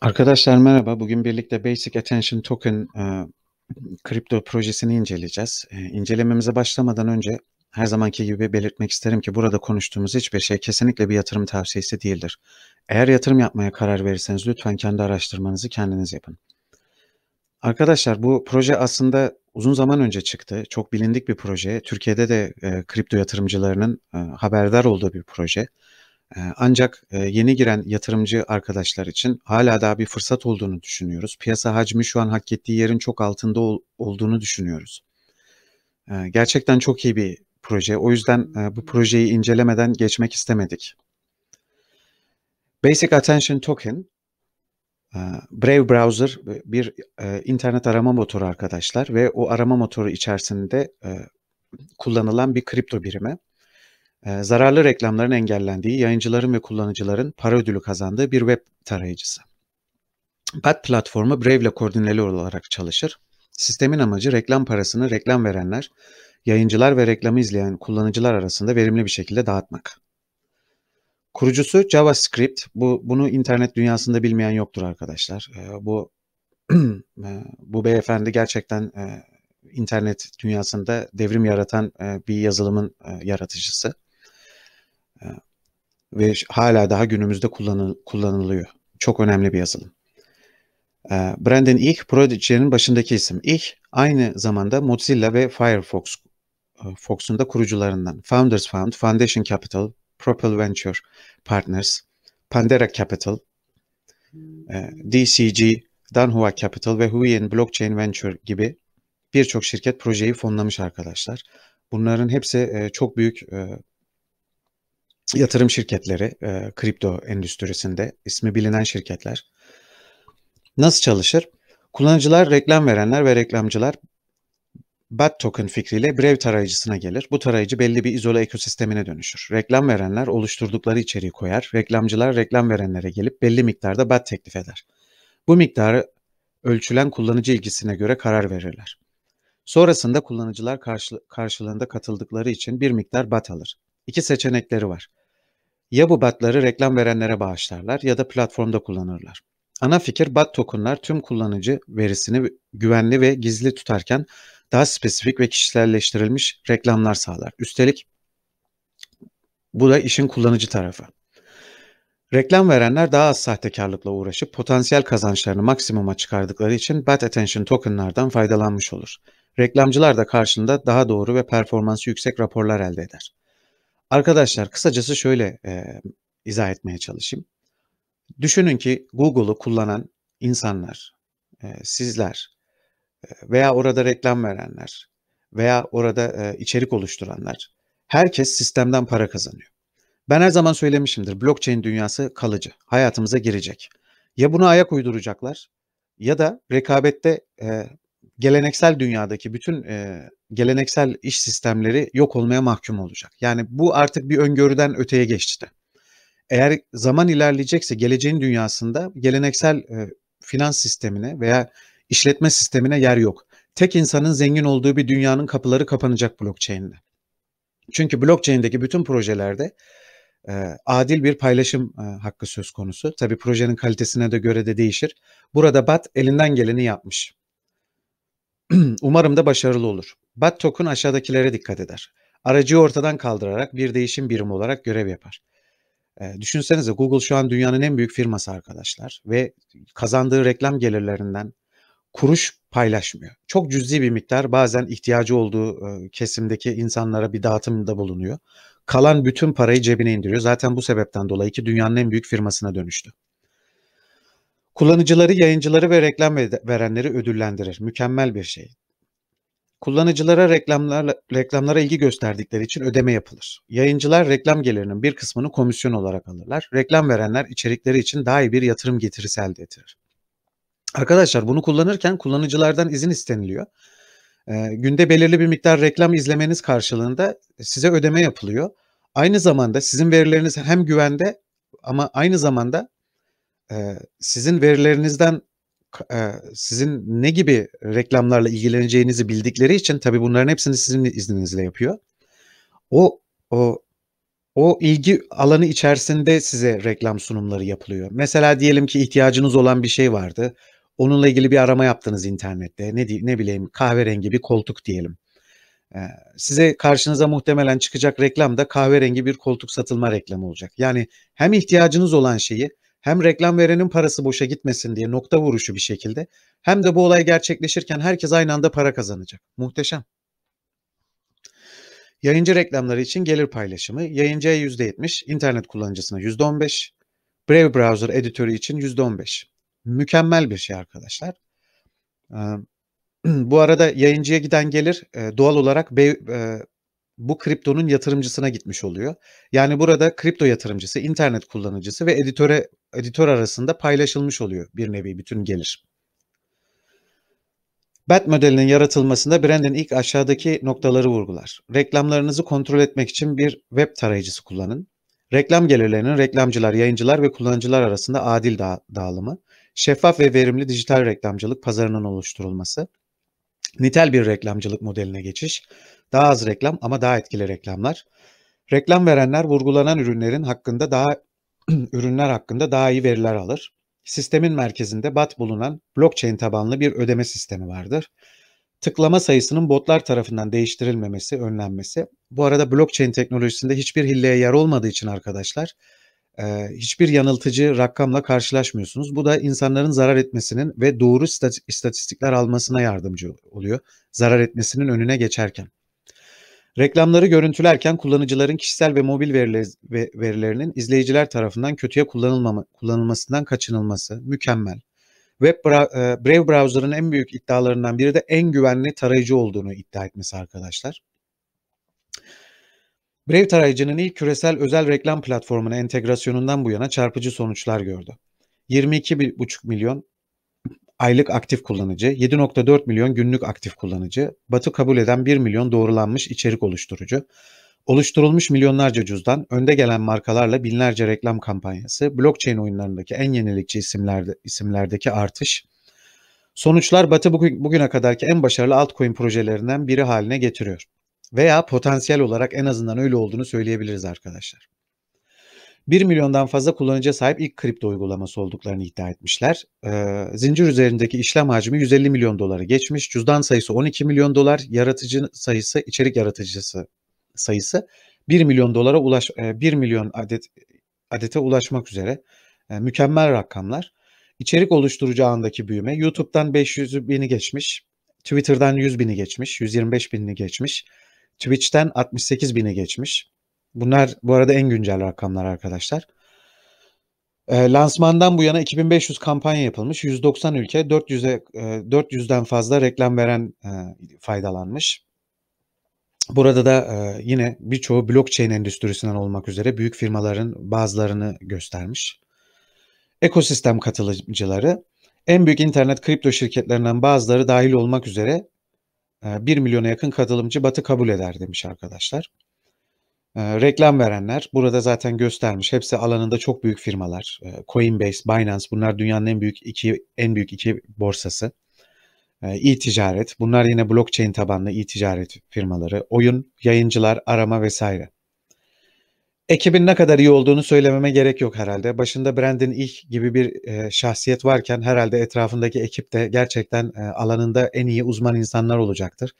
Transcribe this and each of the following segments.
Arkadaşlar merhaba. Bugün birlikte Basic Attention Token e, kripto projesini inceleyeceğiz. E, incelememize başlamadan önce her zamanki gibi belirtmek isterim ki burada konuştuğumuz hiçbir şey kesinlikle bir yatırım tavsiyesi değildir. Eğer yatırım yapmaya karar verirseniz lütfen kendi araştırmanızı kendiniz yapın. Arkadaşlar bu proje aslında uzun zaman önce çıktı. Çok bilindik bir proje. Türkiye'de de e, kripto yatırımcılarının e, haberdar olduğu bir proje. Ee, ancak e, yeni giren yatırımcı arkadaşlar için hala daha bir fırsat olduğunu düşünüyoruz. Piyasa hacmi şu an hak ettiği yerin çok altında olduğunu düşünüyoruz. Ee, gerçekten çok iyi bir proje. O yüzden e, bu projeyi incelemeden geçmek istemedik. Basic Attention Token e, Brave Browser bir internet arama motoru arkadaşlar ve o arama motoru içerisinde kullanılan bir kripto birimi. Ee, zararlı reklamların engellendiği, yayıncıların ve kullanıcıların para ödülü kazandığı bir web tarayıcısı. Bat platformu Brave ile koordineli olarak çalışır. Sistemin amacı reklam parasını reklam verenler, yayıncılar ve reklamı izleyen kullanıcılar arasında verimli bir şekilde dağıtmak. Kurucusu JavaScript. Bu bunu internet dünyasında bilmeyen yoktur arkadaşlar. Ee, e, bu bu beyefendi gerçekten e, internet dünyasında devrim yaratan e, bir yazılımın e, yaratıcısı ve hala daha günümüzde kullanıl kullanılıyor. Çok önemli bir yazılım. Ee, Brandon Ich, Prodigy'nin başındaki isim. Ich, aynı zamanda Mozilla ve Firefox e, Fox'un da kurucularından. Founders Fund, Foundation Capital, Propel Venture Partners, Pandera Capital, e, DCG, Danhua Capital ve Huyen Blockchain Venture gibi birçok şirket projeyi fonlamış arkadaşlar. Bunların hepsi e, çok büyük yatırım şirketleri e, kripto endüstrisinde ismi bilinen şirketler nasıl çalışır? Kullanıcılar, reklam verenler ve reklamcılar BAT token fikriyle Brave tarayıcısına gelir. Bu tarayıcı belli bir izole ekosistemine dönüşür. Reklam verenler oluşturdukları içeriği koyar. Reklamcılar reklam verenlere gelip belli miktarda BAT teklif eder. Bu miktarı ölçülen kullanıcı ilgisine göre karar verirler. Sonrasında kullanıcılar karşılığında katıldıkları için bir miktar BAT alır. İki seçenekleri var. Ya bu batları reklam verenlere bağışlarlar ya da platformda kullanırlar. Ana fikir bat tokenlar tüm kullanıcı verisini güvenli ve gizli tutarken daha spesifik ve kişiselleştirilmiş reklamlar sağlar. Üstelik bu da işin kullanıcı tarafı. Reklam verenler daha az sahtekarlıkla uğraşıp potansiyel kazançlarını maksimuma çıkardıkları için bat Attention tokenlardan faydalanmış olur. Reklamcılar da karşında daha doğru ve performansı yüksek raporlar elde eder. Arkadaşlar kısacası şöyle e, izah etmeye çalışayım. Düşünün ki Google'u kullanan insanlar, e, sizler veya orada reklam verenler veya orada e, içerik oluşturanlar herkes sistemden para kazanıyor. Ben her zaman söylemişimdir blockchain dünyası kalıcı, hayatımıza girecek. Ya buna ayak uyduracaklar ya da rekabette e, geleneksel dünyadaki bütün e, geleneksel iş sistemleri yok olmaya mahkum olacak. Yani bu artık bir öngörüden öteye geçti. Eğer zaman ilerleyecekse geleceğin dünyasında geleneksel e, finans sistemine veya işletme sistemine yer yok. Tek insanın zengin olduğu bir dünyanın kapıları kapanacak blockchain'de. Çünkü blockchain'deki bütün projelerde e, adil bir paylaşım e, hakkı söz konusu. Tabii projenin kalitesine de göre de değişir. Burada BAT elinden geleni yapmış. Umarım da başarılı olur. BAT aşağıdakilere dikkat eder. Aracıyı ortadan kaldırarak bir değişim birimi olarak görev yapar. E, düşünsenize Google şu an dünyanın en büyük firması arkadaşlar ve kazandığı reklam gelirlerinden kuruş paylaşmıyor. Çok cüzi bir miktar bazen ihtiyacı olduğu e, kesimdeki insanlara bir dağıtımda bulunuyor. Kalan bütün parayı cebine indiriyor. Zaten bu sebepten dolayı ki dünyanın en büyük firmasına dönüştü. Kullanıcıları, yayıncıları ve reklam verenleri ödüllendirir. Mükemmel bir şey. Kullanıcılara reklamlarla, reklamlara ilgi gösterdikleri için ödeme yapılır. Yayıncılar reklam gelirinin bir kısmını komisyon olarak alırlar. Reklam verenler içerikleri için daha iyi bir yatırım getirisi elde edilir. Arkadaşlar bunu kullanırken kullanıcılardan izin isteniliyor. E, günde belirli bir miktar reklam izlemeniz karşılığında size ödeme yapılıyor. Aynı zamanda sizin verileriniz hem güvende ama aynı zamanda sizin verilerinizden sizin ne gibi reklamlarla ilgileneceğinizi bildikleri için tabi bunların hepsini sizin izninizle yapıyor. O o o ilgi alanı içerisinde size reklam sunumları yapılıyor. Mesela diyelim ki ihtiyacınız olan bir şey vardı. Onunla ilgili bir arama yaptınız internette. Ne ne bileyim kahverengi bir koltuk diyelim. size karşınıza muhtemelen çıkacak reklam da kahverengi bir koltuk satılma reklamı olacak. Yani hem ihtiyacınız olan şeyi hem reklam verenin parası boşa gitmesin diye nokta vuruşu bir şekilde hem de bu olay gerçekleşirken herkes aynı anda para kazanacak. Muhteşem. Yayıncı reklamları için gelir paylaşımı yayıncıya %70, internet kullanıcısına %15, Brave Browser editörü için %15. Mükemmel bir şey arkadaşlar. Bu arada yayıncıya giden gelir doğal olarak bu kriptonun yatırımcısına gitmiş oluyor. Yani burada kripto yatırımcısı, internet kullanıcısı ve editöre editör arasında paylaşılmış oluyor bir nevi bütün gelir. BAT modelinin yaratılmasında Brandon ilk aşağıdaki noktaları vurgular. Reklamlarınızı kontrol etmek için bir web tarayıcısı kullanın. Reklam gelirlerinin reklamcılar, yayıncılar ve kullanıcılar arasında adil dağılımı. Şeffaf ve verimli dijital reklamcılık pazarının oluşturulması. Nitel bir reklamcılık modeline geçiş, daha az reklam ama daha etkili reklamlar. Reklam verenler vurgulanan ürünlerin hakkında daha ürünler hakkında daha iyi veriler alır. Sistemin merkezinde BAT bulunan blockchain tabanlı bir ödeme sistemi vardır. Tıklama sayısının botlar tarafından değiştirilmemesi, önlenmesi. Bu arada blockchain teknolojisinde hiçbir hileye yer olmadığı için arkadaşlar hiçbir yanıltıcı rakamla karşılaşmıyorsunuz. Bu da insanların zarar etmesinin ve doğru istatistikler almasına yardımcı oluyor. Zarar etmesinin önüne geçerken. Reklamları görüntülerken kullanıcıların kişisel ve mobil verilerinin izleyiciler tarafından kötüye kullanılmasından kaçınılması mükemmel. Web Brave Browser'ın en büyük iddialarından biri de en güvenli tarayıcı olduğunu iddia etmesi arkadaşlar. Brave tarayıcının ilk küresel özel reklam platformuna entegrasyonundan bu yana çarpıcı sonuçlar gördü. 22,5 milyon aylık aktif kullanıcı, 7.4 milyon günlük aktif kullanıcı, batı kabul eden 1 milyon doğrulanmış içerik oluşturucu, oluşturulmuş milyonlarca cüzdan, önde gelen markalarla binlerce reklam kampanyası, blockchain oyunlarındaki en yenilikçi isimlerde, isimlerdeki artış. Sonuçlar Batı bugüne kadarki en başarılı altcoin projelerinden biri haline getiriyor. Veya potansiyel olarak en azından öyle olduğunu söyleyebiliriz arkadaşlar. 1 milyondan fazla kullanıcı sahip ilk kripto uygulaması olduklarını iddia etmişler. Ee, zincir üzerindeki işlem hacmi 150 milyon dolara geçmiş. Cüzdan sayısı 12 milyon dolar, yaratıcı sayısı, içerik yaratıcısı sayısı 1 milyon dolara ulaş 1 e, milyon adet adete ulaşmak üzere ee, mükemmel rakamlar. İçerik oluşturucu ağındaki büyüme YouTube'dan 500 bini geçmiş, Twitter'dan 100 bini geçmiş, 125 bin'i geçmiş, Twitch'ten 68 bine geçmiş. Bunlar bu arada en güncel rakamlar arkadaşlar. E, lansmandan bu yana 2500 kampanya yapılmış. 190 ülke 400'e 400'den e, fazla reklam veren e, faydalanmış. Burada da e, yine birçoğu blockchain endüstrisinden olmak üzere büyük firmaların bazılarını göstermiş. Ekosistem katılımcıları en büyük internet kripto şirketlerinden bazıları dahil olmak üzere 1 ee, milyona yakın katılımcı Batı kabul eder demiş arkadaşlar. Ee, reklam verenler burada zaten göstermiş. Hepsi alanında çok büyük firmalar. Ee, Coinbase, Binance bunlar dünyanın en büyük iki en büyük iki borsası. E-ticaret bunlar yine blockchain tabanlı e-ticaret firmaları. Oyun, yayıncılar, arama vesaire ekibin ne kadar iyi olduğunu söylememe gerek yok herhalde. Başında Brandon ilk gibi bir e, şahsiyet varken herhalde etrafındaki ekip de gerçekten e, alanında en iyi uzman insanlar olacaktır.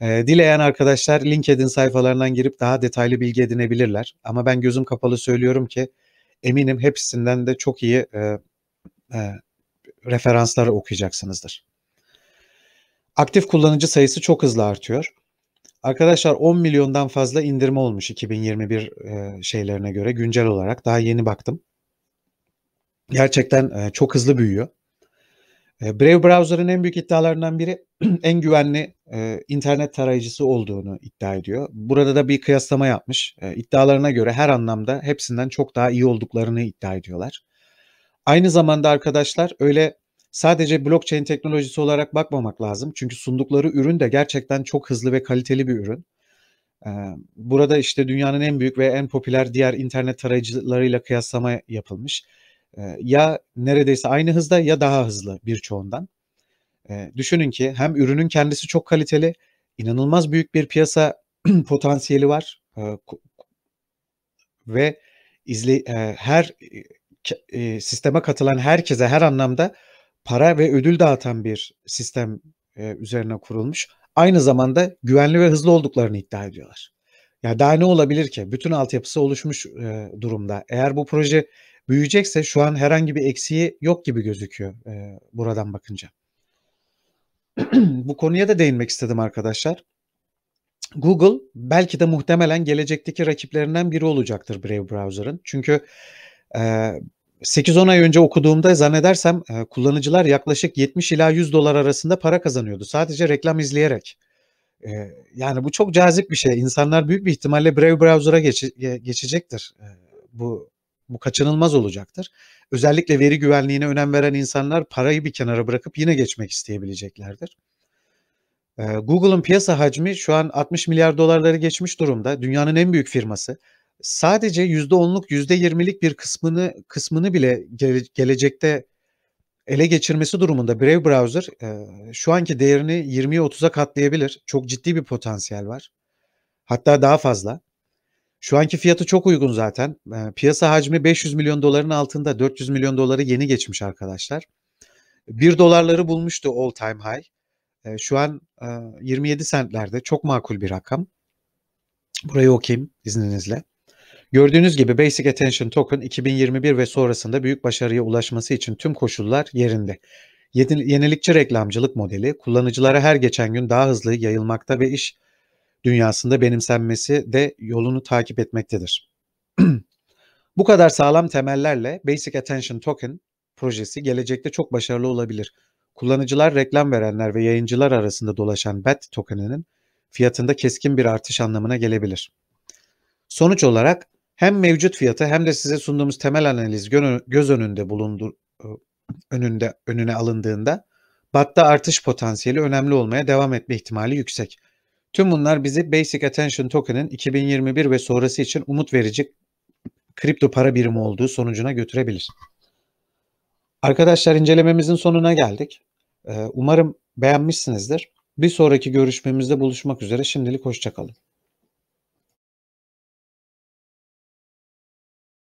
E, dileyen arkadaşlar LinkedIn sayfalarından girip daha detaylı bilgi edinebilirler. Ama ben gözüm kapalı söylüyorum ki eminim hepsinden de çok iyi e, e, referansları okuyacaksınızdır. Aktif kullanıcı sayısı çok hızlı artıyor. Arkadaşlar 10 milyondan fazla indirme olmuş 2021 e, şeylerine göre güncel olarak. Daha yeni baktım. Gerçekten e, çok hızlı büyüyor. E, Brave Browser'ın en büyük iddialarından biri en güvenli internet tarayıcısı olduğunu iddia ediyor. Burada da bir kıyaslama yapmış. E, iddialarına göre her anlamda hepsinden çok daha iyi olduklarını iddia ediyorlar. Aynı zamanda arkadaşlar öyle sadece blockchain teknolojisi olarak bakmamak lazım. Çünkü sundukları ürün de gerçekten çok hızlı ve kaliteli bir ürün. Ee, burada işte dünyanın en büyük ve en popüler diğer internet tarayıcılarıyla kıyaslama yapılmış. Ee, ya neredeyse aynı hızda ya daha hızlı birçoğundan. Ee, düşünün ki hem ürünün kendisi çok kaliteli, inanılmaz büyük bir piyasa potansiyeli var ve izle e, her e, e, sisteme katılan herkese her anlamda para ve ödül dağıtan bir sistem e, üzerine kurulmuş. Aynı zamanda güvenli ve hızlı olduklarını iddia ediyorlar. Ya yani daha ne olabilir ki? Bütün altyapısı oluşmuş e, durumda. Eğer bu proje büyüyecekse şu an herhangi bir eksiği yok gibi gözüküyor e, buradan bakınca. bu konuya da değinmek istedim arkadaşlar. Google belki de muhtemelen gelecekteki rakiplerinden biri olacaktır Brave Browser'ın. Çünkü e, 8-10 ay önce okuduğumda zannedersem e, kullanıcılar yaklaşık 70 ila 100 dolar arasında para kazanıyordu sadece reklam izleyerek. E, yani bu çok cazip bir şey. İnsanlar büyük bir ihtimalle Brave browser'a geç, geçecektir. E, bu bu kaçınılmaz olacaktır. Özellikle veri güvenliğine önem veren insanlar parayı bir kenara bırakıp yine geçmek isteyebileceklerdir. Google'ın piyasa hacmi şu an 60 milyar dolarları geçmiş durumda. Dünyanın en büyük firması sadece yüzde onluk yüzde yirmilik bir kısmını kısmını bile gele, gelecekte ele geçirmesi durumunda Brave Browser e, şu anki değerini 20'ye 30'a katlayabilir. Çok ciddi bir potansiyel var. Hatta daha fazla. Şu anki fiyatı çok uygun zaten. E, piyasa hacmi 500 milyon doların altında. 400 milyon doları yeni geçmiş arkadaşlar. 1 dolarları bulmuştu all time high. E, şu an e, 27 sentlerde. Çok makul bir rakam. Burayı okuyayım izninizle. Gördüğünüz gibi Basic Attention Token 2021 ve sonrasında büyük başarıya ulaşması için tüm koşullar yerinde. Yenilikçi reklamcılık modeli kullanıcılara her geçen gün daha hızlı yayılmakta ve iş dünyasında benimsenmesi de yolunu takip etmektedir. Bu kadar sağlam temellerle Basic Attention Token projesi gelecekte çok başarılı olabilir. Kullanıcılar, reklam verenler ve yayıncılar arasında dolaşan BAT tokeninin fiyatında keskin bir artış anlamına gelebilir. Sonuç olarak hem mevcut fiyatı hem de size sunduğumuz temel analiz göz önünde bulundur e, önünde önüne alındığında batta artış potansiyeli önemli olmaya devam etme ihtimali yüksek. Tüm bunlar bizi Basic Attention Token'in 2021 ve sonrası için umut verici kripto para birimi olduğu sonucuna götürebilir. Arkadaşlar incelememizin sonuna geldik. E, umarım beğenmişsinizdir. Bir sonraki görüşmemizde buluşmak üzere şimdilik hoşçakalın.